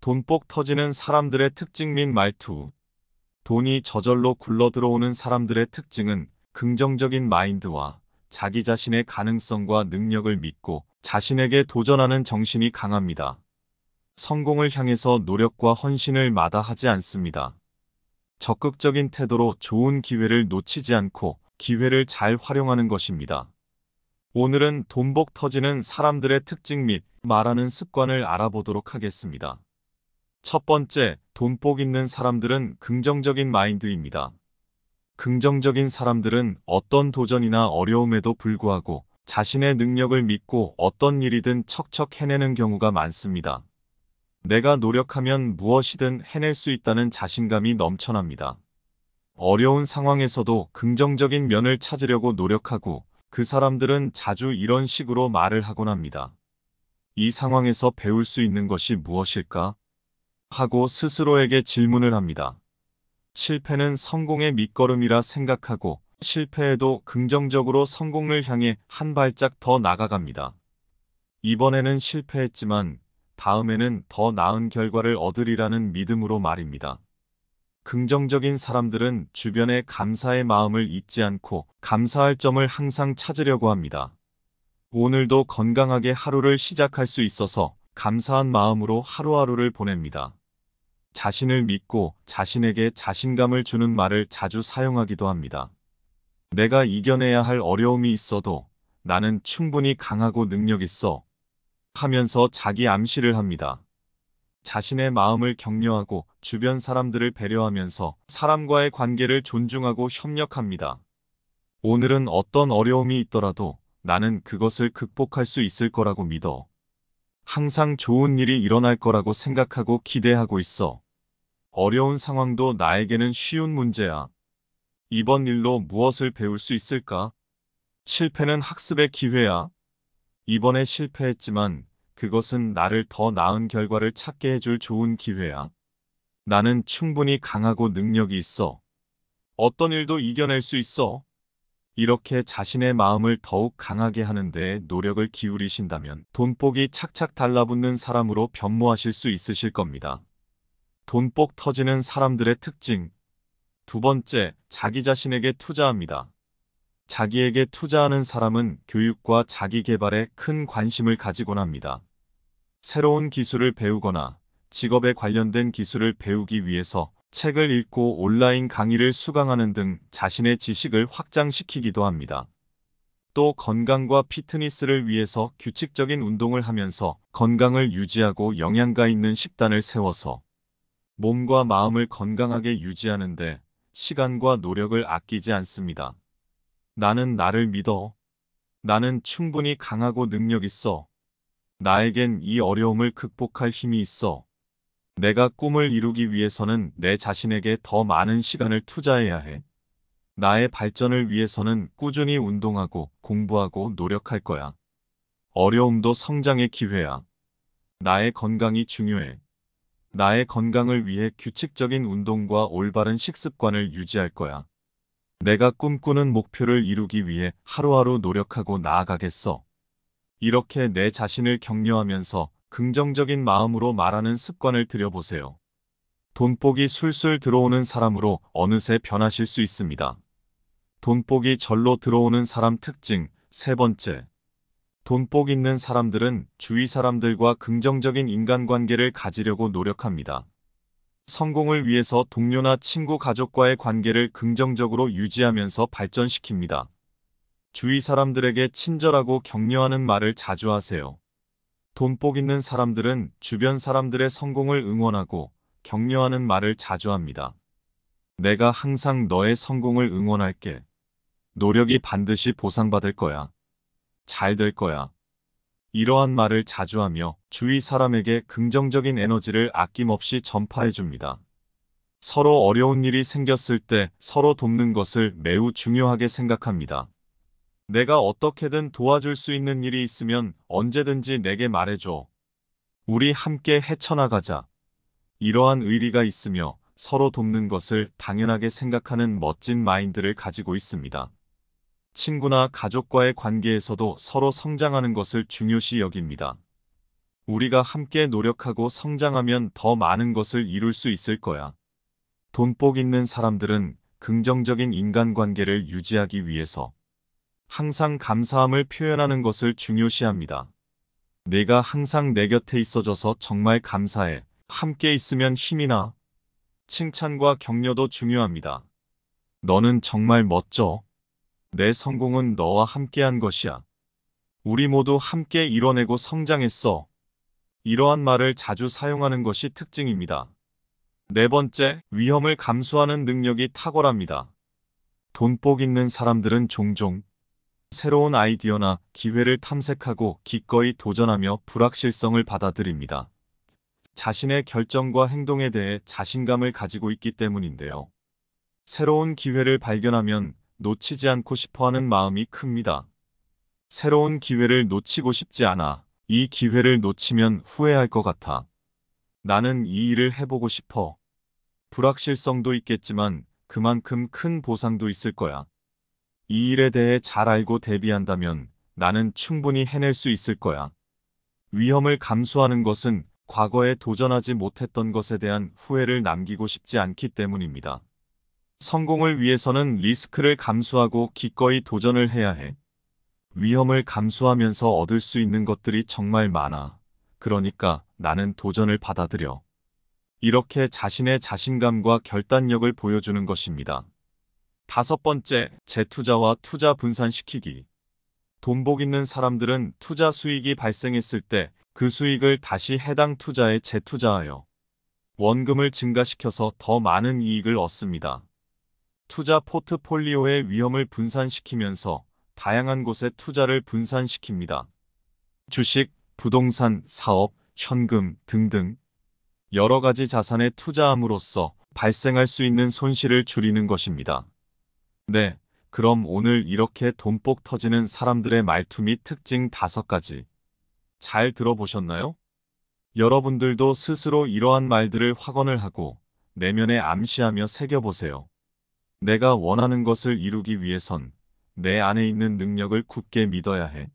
돈복 터지는 사람들의 특징 및 말투 돈이 저절로 굴러 들어오는 사람들의 특징은 긍정적인 마인드와 자기 자신의 가능성과 능력을 믿고 자신에게 도전하는 정신이 강합니다. 성공을 향해서 노력과 헌신을 마다하지 않습니다. 적극적인 태도로 좋은 기회를 놓치지 않고 기회를 잘 활용하는 것입니다. 오늘은 돈복 터지는 사람들의 특징 및 말하는 습관을 알아보도록 하겠습니다. 첫 번째, 돈복 있는 사람들은 긍정적인 마인드입니다. 긍정적인 사람들은 어떤 도전이나 어려움에도 불구하고 자신의 능력을 믿고 어떤 일이든 척척 해내는 경우가 많습니다. 내가 노력하면 무엇이든 해낼 수 있다는 자신감이 넘쳐납니다. 어려운 상황에서도 긍정적인 면을 찾으려고 노력하고 그 사람들은 자주 이런 식으로 말을 하곤 합니다. 이 상황에서 배울 수 있는 것이 무엇일까? 하고 스스로에게 질문을 합니다. 실패는 성공의 밑거름이라 생각하고 실패에도 긍정적으로 성공을 향해 한 발짝 더 나아갑니다. 이번에는 실패했지만 다음에는 더 나은 결과를 얻으리라는 믿음으로 말입니다. 긍정적인 사람들은 주변의 감사의 마음을 잊지 않고 감사할 점을 항상 찾으려고 합니다. 오늘도 건강하게 하루를 시작할 수 있어서 감사한 마음으로 하루하루를 보냅니다. 자신을 믿고 자신에게 자신감을 주는 말을 자주 사용하기도 합니다. 내가 이겨내야 할 어려움이 있어도 나는 충분히 강하고 능력 있어 하면서 자기 암시를 합니다. 자신의 마음을 격려하고 주변 사람들을 배려하면서 사람과의 관계를 존중하고 협력합니다. 오늘은 어떤 어려움이 있더라도 나는 그것을 극복할 수 있을 거라고 믿어. 항상 좋은 일이 일어날 거라고 생각하고 기대하고 있어. 어려운 상황도 나에게는 쉬운 문제야. 이번 일로 무엇을 배울 수 있을까? 실패는 학습의 기회야. 이번에 실패했지만 그것은 나를 더 나은 결과를 찾게 해줄 좋은 기회야. 나는 충분히 강하고 능력이 있어. 어떤 일도 이겨낼 수 있어. 이렇게 자신의 마음을 더욱 강하게 하는 데 노력을 기울이신다면 돈복이 착착 달라붙는 사람으로 변모하실 수 있으실 겁니다. 돈복 터지는 사람들의 특징 두 번째, 자기 자신에게 투자합니다. 자기에게 투자하는 사람은 교육과 자기 개발에 큰 관심을 가지곤 합니다. 새로운 기술을 배우거나 직업에 관련된 기술을 배우기 위해서 책을 읽고 온라인 강의를 수강하는 등 자신의 지식을 확장시키기도 합니다. 또 건강과 피트니스를 위해서 규칙적인 운동을 하면서 건강을 유지하고 영양가 있는 식단을 세워서 몸과 마음을 건강하게 유지하는데 시간과 노력을 아끼지 않습니다. 나는 나를 믿어. 나는 충분히 강하고 능력 있어. 나에겐 이 어려움을 극복할 힘이 있어. 내가 꿈을 이루기 위해서는 내 자신에게 더 많은 시간을 투자해야 해. 나의 발전을 위해서는 꾸준히 운동하고 공부하고 노력할 거야. 어려움도 성장의 기회야. 나의 건강이 중요해. 나의 건강을 위해 규칙적인 운동과 올바른 식습관을 유지할 거야. 내가 꿈꾸는 목표를 이루기 위해 하루하루 노력하고 나아가겠어. 이렇게 내 자신을 격려하면서 긍정적인 마음으로 말하는 습관을 들여보세요. 돈복이 술술 들어오는 사람으로 어느새 변하실 수 있습니다. 돈복이 절로 들어오는 사람 특징 세 번째 돈복 있는 사람들은 주위 사람들과 긍정적인 인간관계를 가지려고 노력합니다. 성공을 위해서 동료나 친구 가족과의 관계를 긍정적으로 유지하면서 발전시킵니다. 주위 사람들에게 친절하고 격려하는 말을 자주 하세요. 돈복 있는 사람들은 주변 사람들의 성공을 응원하고 격려하는 말을 자주 합니다. 내가 항상 너의 성공을 응원할게. 노력이 반드시 보상받을 거야. 잘 될 거야. 이러한 말을 자주 하며 주위 사람에게 긍정적인 에너지를 아낌없이 전파해 줍니다. 서로 어려운 일이 생겼을 때 서로 돕는 것을 매우 중요하게 생각합니다. 내가 어떻게든 도와줄 수 있는 일이 있으면 언제든지 내게 말해줘. 우리 함께 헤쳐나가자. 이러한 의리가 있으며 서로 돕는 것을 당연하게 생각하는 멋진 마인드를 가지고 있습니다. 친구나 가족과의 관계에서도 서로 성장하는 것을 중요시 여깁니다. 우리가 함께 노력하고 성장하면 더 많은 것을 이룰 수 있을 거야. 돈복 있는 사람들은 긍정적인 인간관계를 유지하기 위해서 항상 감사함을 표현하는 것을 중요시합니다. 내가 항상 내 곁에 있어줘서 정말 감사해. 함께 있으면 힘이나 칭찬과 격려도 중요합니다. 너는 정말 멋져. 내 성공은 너와 함께한 것이야. 우리 모두 함께 이뤄내고 성장했어. 이러한 말을 자주 사용하는 것이 특징입니다. 네 번째, 위험을 감수하는 능력이 탁월합니다. 돈복 있는 사람들은 종종 새로운 아이디어나 기회를 탐색하고 기꺼이 도전하며 불확실성을 받아들입니다. 자신의 결정과 행동에 대해 자신감을 가지고 있기 때문인데요. 새로운 기회를 발견하면 놓치지 않고 싶어하는 마음이 큽니다. 새로운 기회를 놓치고 싶지 않아 이 기회를 놓치면 후회할 것 같아. 나는 이 일을 해보고 싶어. 불확실성도 있겠지만 그만큼 큰 보상도 있을 거야. 이 일에 대해 잘 알고 대비한다면 나는 충분히 해낼 수 있을 거야. 위험을 감수하는 것은 과거에 도전하지 못했던 것에 대한 후회를 남기고 싶지 않기 때문입니다. 성공을 위해서는 리스크를 감수하고 기꺼이 도전을 해야 해. 위험을 감수하면서 얻을 수 있는 것들이 정말 많아. 그러니까 나는 도전을 받아들여. 이렇게 자신의 자신감과 결단력을 보여주는 것입니다. 다섯 번째, 재투자와 투자 분산시키기. 돈복 있는 사람들은 투자 수익이 발생했을 때 그 수익을 다시 해당 투자에 재투자하여 원금을 증가시켜서 더 많은 이익을 얻습니다. 투자 포트폴리오의 위험을 분산시키면서 다양한 곳에 투자를 분산시킵니다. 주식, 부동산, 사업, 현금 등등 여러 가지 자산에 투자함으로써 발생할 수 있는 손실을 줄이는 것입니다. 네, 그럼 오늘 이렇게 돈복 터지는 사람들의 말투 및 특징 다섯 가지 잘 들어보셨나요? 여러분들도 스스로 이러한 말들을 확언을 하고 내면에 암시하며 새겨보세요. 내가 원하는 것을 이루기 위해선 내 안에 있는 능력을 굳게 믿어야 해.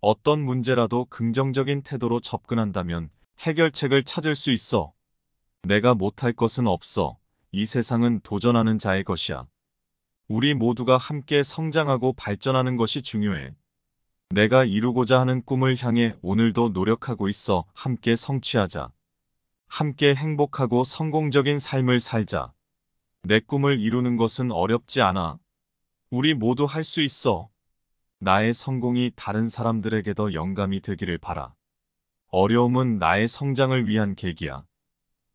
어떤 문제라도 긍정적인 태도로 접근한다면 해결책을 찾을 수 있어. 내가 못할 것은 없어. 이 세상은 도전하는 자의 것이야. 우리 모두가 함께 성장하고 발전하는 것이 중요해. 내가 이루고자 하는 꿈을 향해 오늘도 노력하고 있어 함께 성취하자. 함께 행복하고 성공적인 삶을 살자. 내 꿈을 이루는 것은 어렵지 않아. 우리 모두 할 수 있어. 나의 성공이 다른 사람들에게 도 영감이 되기를 바라. 어려움은 나의 성장을 위한 계기야.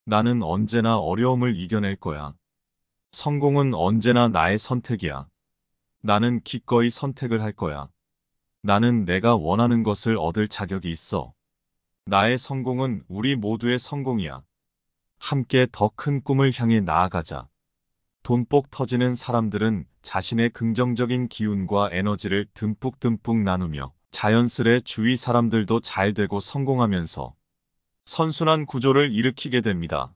나는 언제나 어려움을 이겨낼 거야. 성공은 언제나 나의 선택이야. 나는 기꺼이 선택을 할 거야. 나는 내가 원하는 것을 얻을 자격이 있어. 나의 성공은 우리 모두의 성공이야. 함께 더 큰 꿈을 향해 나아가자. 돈복 터지는 사람들은 자신의 긍정적인 기운과 에너지를 듬뿍듬뿍 나누며 자연스레 주위 사람들도 잘 되고 성공하면서 선순환 구조를 일으키게 됩니다.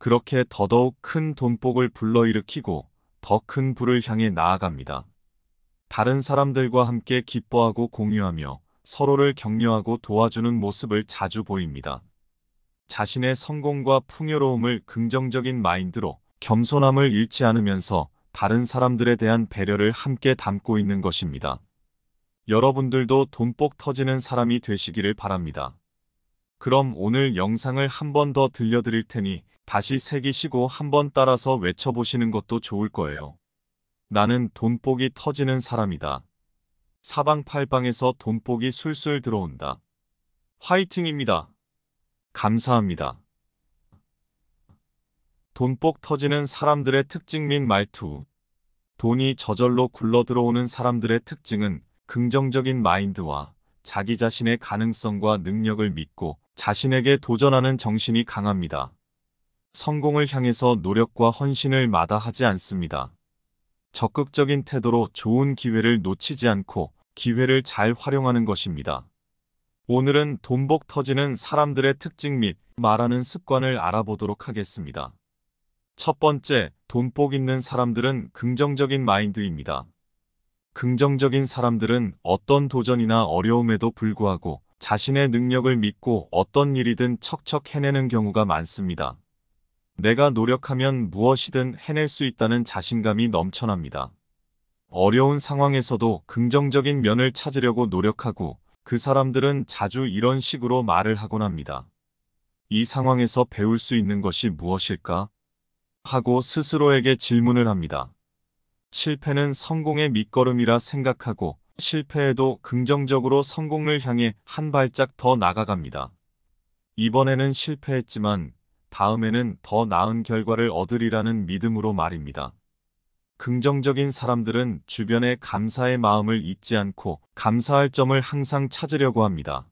그렇게 더더욱 큰 돈복을 불러일으키고 더 큰 불을 향해 나아갑니다. 다른 사람들과 함께 기뻐하고 공유하며 서로를 격려하고 도와주는 모습을 자주 보입니다. 자신의 성공과 풍요로움을 긍정적인 마인드로 겸손함을 잃지 않으면서 다른 사람들에 대한 배려를 함께 담고 있는 것입니다. 여러분들도 돈복 터지는 사람이 되시기를 바랍니다. 그럼 오늘 영상을 한 번 더 들려드릴 테니 다시 새기시고 한 번 따라서 외쳐보시는 것도 좋을 거예요. 나는 돈복이 터지는 사람이다. 사방팔방에서 돈복이 술술 들어온다. 화이팅입니다. 감사합니다. 돈복 터지는 사람들의 특징 및 말투 돈이 저절로 굴러 들어오는 사람들의 특징은 긍정적인 마인드와 자기 자신의 가능성과 능력을 믿고 자신에게 도전하는 정신이 강합니다. 성공을 향해서 노력과 헌신을 마다하지 않습니다. 적극적인 태도로 좋은 기회를 놓치지 않고 기회를 잘 활용하는 것입니다. 오늘은 돈복 터지는 사람들의 특징 및 말하는 습관을 알아보도록 하겠습니다. 첫 번째, 돈복 있는 사람들은 긍정적인 마인드입니다. 긍정적인 사람들은 어떤 도전이나 어려움에도 불구하고 자신의 능력을 믿고 어떤 일이든 척척 해내는 경우가 많습니다. 내가 노력하면 무엇이든 해낼 수 있다는 자신감이 넘쳐납니다. 어려운 상황에서도 긍정적인 면을 찾으려고 노력하고 그 사람들은 자주 이런 식으로 말을 하곤 합니다. 이 상황에서 배울 수 있는 것이 무엇일까? 하고 스스로에게 질문을 합니다. 실패는 성공의 밑거름이라 생각하고 실패에도 긍정적으로 성공을 향해 한 발짝 더 나아갑니다. 이번에는 실패했지만 다음에는 더 나은 결과를 얻으리라는 믿음으로 말입니다. 긍정적인 사람들은 주변의 감사의 마음을 잊지 않고 감사할 점을 항상 찾으려고 합니다.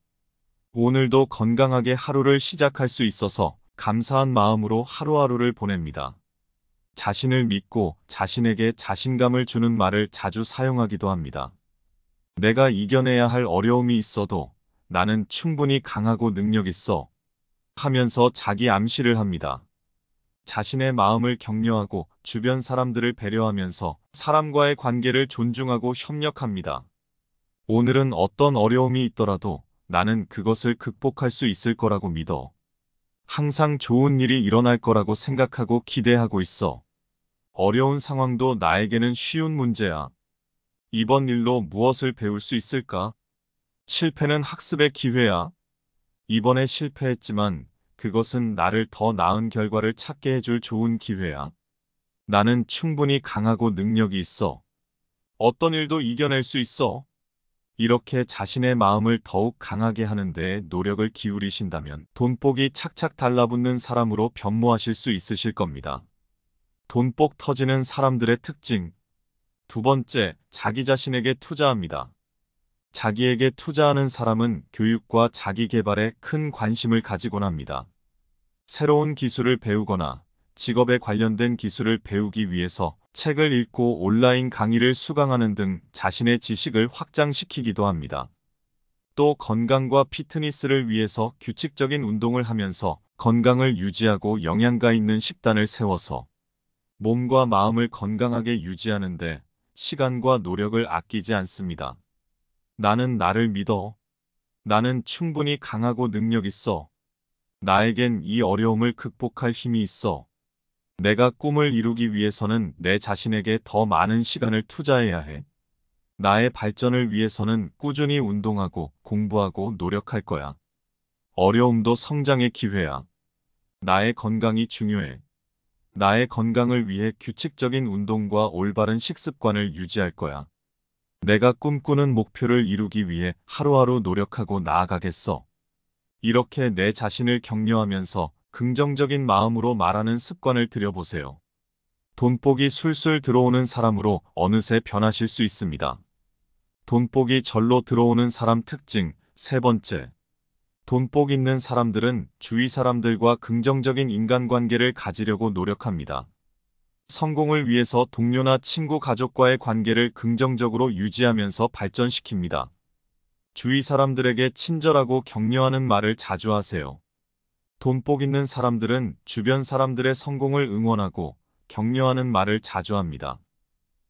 오늘도 건강하게 하루를 시작할 수 있어서 감사한 마음으로 하루하루를 보냅니다. 자신을 믿고 자신에게 자신감을 주는 말을 자주 사용하기도 합니다. 내가 이겨내야 할 어려움이 있어도 나는 충분히 강하고 능력 있어 하면서 자기 암시를 합니다. 자신의 마음을 격려하고 주변 사람들을 배려하면서 사람과의 관계를 존중하고 협력합니다. 오늘은 어떤 어려움이 있더라도 나는 그것을 극복할 수 있을 거라고 믿어. 항상 좋은 일이 일어날 거라고 생각하고 기대하고 있어. 어려운 상황도 나에게는 쉬운 문제야. 이번 일로 무엇을 배울 수 있을까? 실패는 학습의 기회야. 이번에 실패했지만 그것은 나를 더 나은 결과를 찾게 해줄 좋은 기회야. 나는 충분히 강하고 능력이 있어. 어떤 일도 이겨낼 수 있어. 이렇게 자신의 마음을 더욱 강하게 하는 데 노력을 기울이신다면 돈복이 착착 달라붙는 사람으로 변모하실 수 있으실 겁니다. 돈복 터지는 사람들의 특징 두 번째, 자기 자신에게 투자합니다. 자기에게 투자하는 사람은 교육과 자기 개발에 큰 관심을 가지곤 합니다. 새로운 기술을 배우거나 직업에 관련된 기술을 배우기 위해서 책을 읽고 온라인 강의를 수강하는 등 자신의 지식을 확장시키기도 합니다. 또 건강과 피트니스를 위해서 규칙적인 운동을 하면서 건강을 유지하고 영양가 있는 식단을 세워서 몸과 마음을 건강하게 유지하는데 시간과 노력을 아끼지 않습니다. 나는 나를 믿어. 나는 충분히 강하고 능력 있어. 나에겐 이 어려움을 극복할 힘이 있어. 내가 꿈을 이루기 위해서는 내 자신에게 더 많은 시간을 투자해야 해. 나의 발전을 위해서는 꾸준히 운동하고 공부하고 노력할 거야. 어려움도 성장의 기회야. 나의 건강이 중요해. 나의 건강을 위해 규칙적인 운동과 올바른 식습관을 유지할 거야. 내가 꿈꾸는 목표를 이루기 위해 하루하루 노력하고 나아가겠어. 이렇게 내 자신을 격려하면서 긍정적인 마음으로 말하는 습관을 들여보세요. 돈복이 술술 들어오는 사람으로 어느새 변하실 수 있습니다. 돈복이 절로 들어오는 사람 특징 세 번째 돈복 있는 사람들은 주위 사람들과 긍정적인 인간관계를 가지려고 노력합니다. 성공을 위해서 동료나 친구 가족과의 관계를 긍정적으로 유지하면서 발전시킵니다. 주위 사람들에게 친절하고 격려하는 말을 자주 하세요. 돈복 있는 사람들은 주변 사람들의 성공을 응원하고 격려하는 말을 자주 합니다.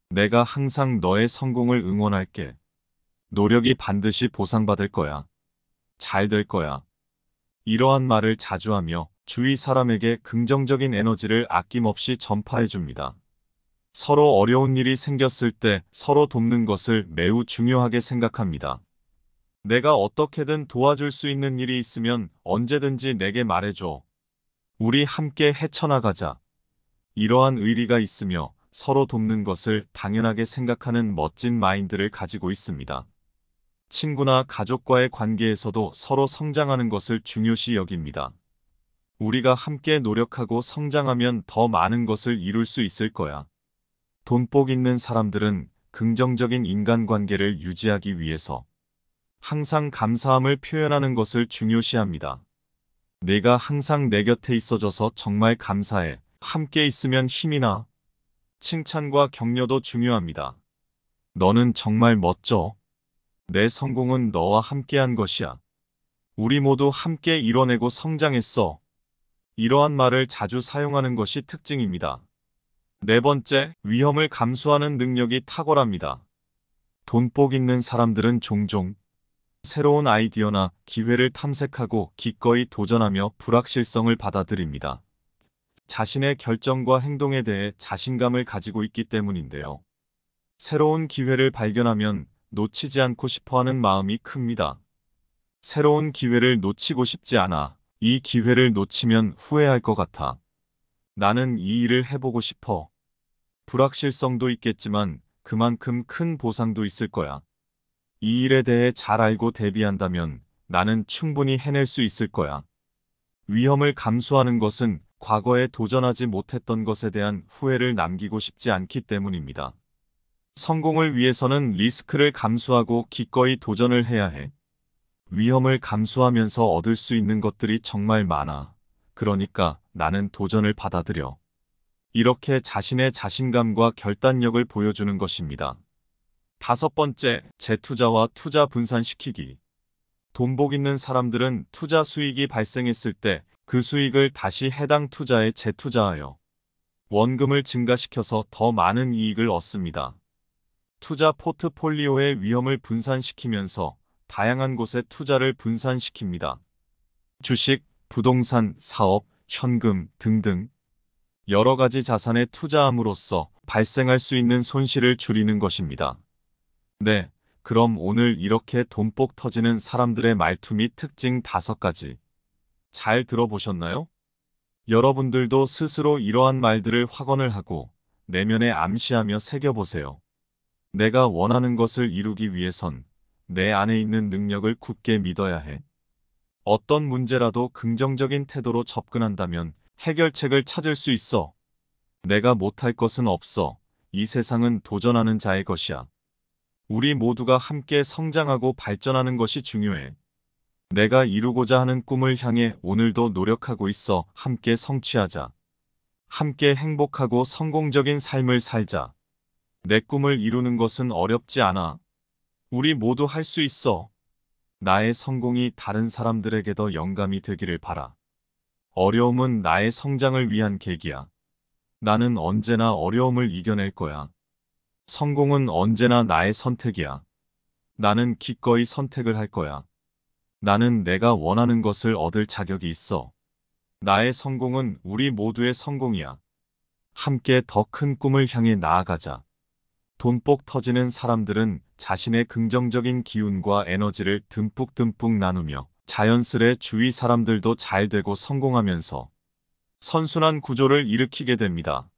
내가 항상 너의 성공을 응원할게. 노력이 반드시 보상받을 거야. 잘 될 거야. 이러한 말을 자주 하며 주위 사람에게 긍정적인 에너지를 아낌없이 전파해줍니다. 서로 어려운 일이 생겼을 때 서로 돕는 것을 매우 중요하게 생각합니다. 내가 어떻게든 도와줄 수 있는 일이 있으면 언제든지 내게 말해줘. 우리 함께 헤쳐나가자. 이러한 의리가 있으며 서로 돕는 것을 당연하게 생각하는 멋진 마인드를 가지고 있습니다. 친구나 가족과의 관계에서도 서로 성장하는 것을 중요시 여깁니다. 우리가 함께 노력하고 성장하면 더 많은 것을 이룰 수 있을 거야. 돈복 있는 사람들은 긍정적인 인간관계를 유지하기 위해서 항상 감사함을 표현하는 것을 중요시합니다. 내가 항상 내 곁에 있어줘서 정말 감사해. 함께 있으면 힘이나 칭찬과 격려도 중요합니다. 너는 정말 멋져. 내 성공은 너와 함께한 것이야. 우리 모두 함께 이뤄내고 성장했어. 이러한 말을 자주 사용하는 것이 특징입니다. 네 번째, 위험을 감수하는 능력이 탁월합니다. 돈복 있는 사람들은 종종 새로운 아이디어나 기회를 탐색하고 기꺼이 도전하며 불확실성을 받아들입니다. 자신의 결정과 행동에 대해 자신감을 가지고 있기 때문인데요. 새로운 기회를 발견하면 놓치지 않고 싶어하는 마음이 큽니다. 새로운 기회를 놓치고 싶지 않아 이 기회를 놓치면 후회할 것 같아. 나는 이 일을 해보고 싶어. 불확실성도 있겠지만 그만큼 큰 보상도 있을 거야. 이 일에 대해 잘 알고 대비한다면 나는 충분히 해낼 수 있을 거야. 위험을 감수하는 것은 과거에 도전하지 못했던 것에 대한 후회를 남기고 싶지 않기 때문입니다. 성공을 위해서는 리스크를 감수하고 기꺼이 도전을 해야 해. 위험을 감수하면서 얻을 수 있는 것들이 정말 많아. 그러니까 나는 도전을 받아들여. 이렇게 자신의 자신감과 결단력을 보여주는 것입니다. 다섯 번째, 재투자와 투자 분산시키기. 돈복 있는 사람들은 투자 수익이 발생했을 때 그 수익을 다시 해당 투자에 재투자하여 원금을 증가시켜서 더 많은 이익을 얻습니다. 투자 포트폴리오의 위험을 분산시키면서 다양한 곳에 투자를 분산시킵니다. 주식, 부동산, 사업, 현금 등등 여러 가지 자산에 투자함으로써 발생할 수 있는 손실을 줄이는 것입니다. 네, 그럼 오늘 이렇게 돈복 터지는 사람들의 말투 및 특징 5가지 잘 들어보셨나요? 여러분들도 스스로 이러한 말들을 확언을 하고 내면에 암시하며 새겨보세요. 내가 원하는 것을 이루기 위해선 내 안에 있는 능력을 굳게 믿어야 해. 어떤 문제라도 긍정적인 태도로 접근한다면 해결책을 찾을 수 있어. 내가 못할 것은 없어. 이 세상은 도전하는 자의 것이야. 우리 모두가 함께 성장하고 발전하는 것이 중요해. 내가 이루고자 하는 꿈을 향해 오늘도 노력하고 있어 함께 성취하자. 함께 행복하고 성공적인 삶을 살자. 내 꿈을 이루는 것은 어렵지 않아. 우리 모두 할 수 있어. 나의 성공이 다른 사람들에게 더 영감이 되기를 바라. 어려움은 나의 성장을 위한 계기야. 나는 언제나 어려움을 이겨낼 거야. 성공은 언제나 나의 선택이야. 나는 기꺼이 선택을 할 거야. 나는 내가 원하는 것을 얻을 자격이 있어. 나의 성공은 우리 모두의 성공이야. 함께 더 큰 꿈을 향해 나아가자. 돈복 터지는 사람들은 자신의 긍정적인 기운과 에너지를 듬뿍듬뿍 나누며 자연스레 주위 사람들도 잘 되고 성공하면서 선순환 구조를 일으키게 됩니다.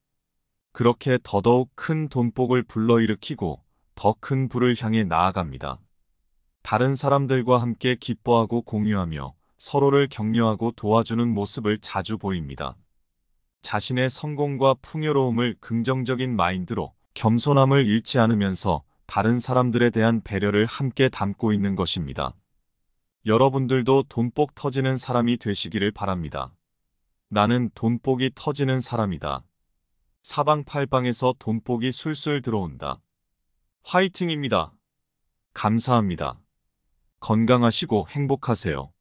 그렇게 더더욱 큰 돈복을 불러일으키고 더 큰 불을 향해 나아갑니다. 다른 사람들과 함께 기뻐하고 공유하며 서로를 격려하고 도와주는 모습을 자주 보입니다. 자신의 성공과 풍요로움을 긍정적인 마인드로 겸손함을 잃지 않으면서 다른 사람들에 대한 배려를 함께 담고 있는 것입니다. 여러분들도 돈복 터지는 사람이 되시기를 바랍니다. 나는 돈복이 터지는 사람이다. 사방팔방에서 돈복이 술술 들어온다. 화이팅입니다. 감사합니다. 건강하시고 행복하세요.